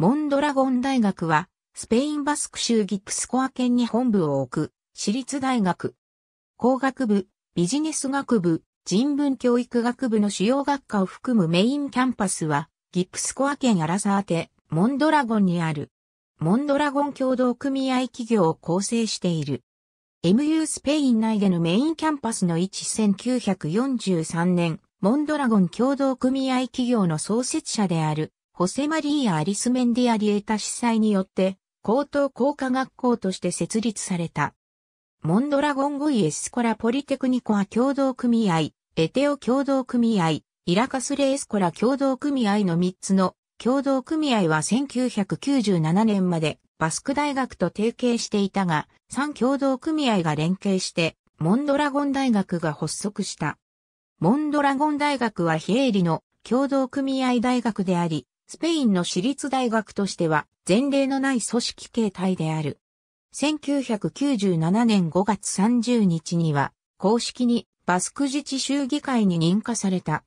モンドラゴン大学は、スペインバスク州ギプスコア県に本部を置く、私立大学。工学部、ビジネス学部、人文教育学部の主要学科を含むメインキャンパスは、ギプスコア県アラサーテ、モンドラゴンにある。モンドラゴン共同組合企業を構成している。MU スペイン内でのメインキャンパスの位置1943年、モンドラゴン共同組合企業の創設者であるホセマリーア・アリスメンディア・リエタ司祭によって、高等工科学校として設立された。モンドラゴンゴイエスコラポリテクニコア共同組合、エテオ共同組合、イラカスレエスコラ共同組合の3つの共同組合は1997年までバスク大学と提携していたが、3共同組合が連携して、モンドラゴン大学が発足した。モンドラゴン大学は非営利の共同組合大学であり、スペインの私立大学としては前例のない組織形態である。1997年5月30日には公式にバスク自治州議会に認可された。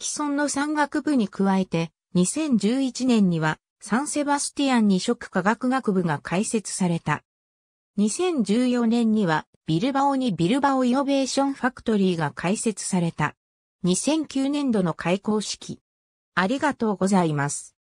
既存の山岳部に加えて2011年にはサンセバスティアンに色科学学部が開設された。2014年にはビルバオにビルバオイノベーションファクトリーが開設された。2009年度の開校式。ありがとうございます。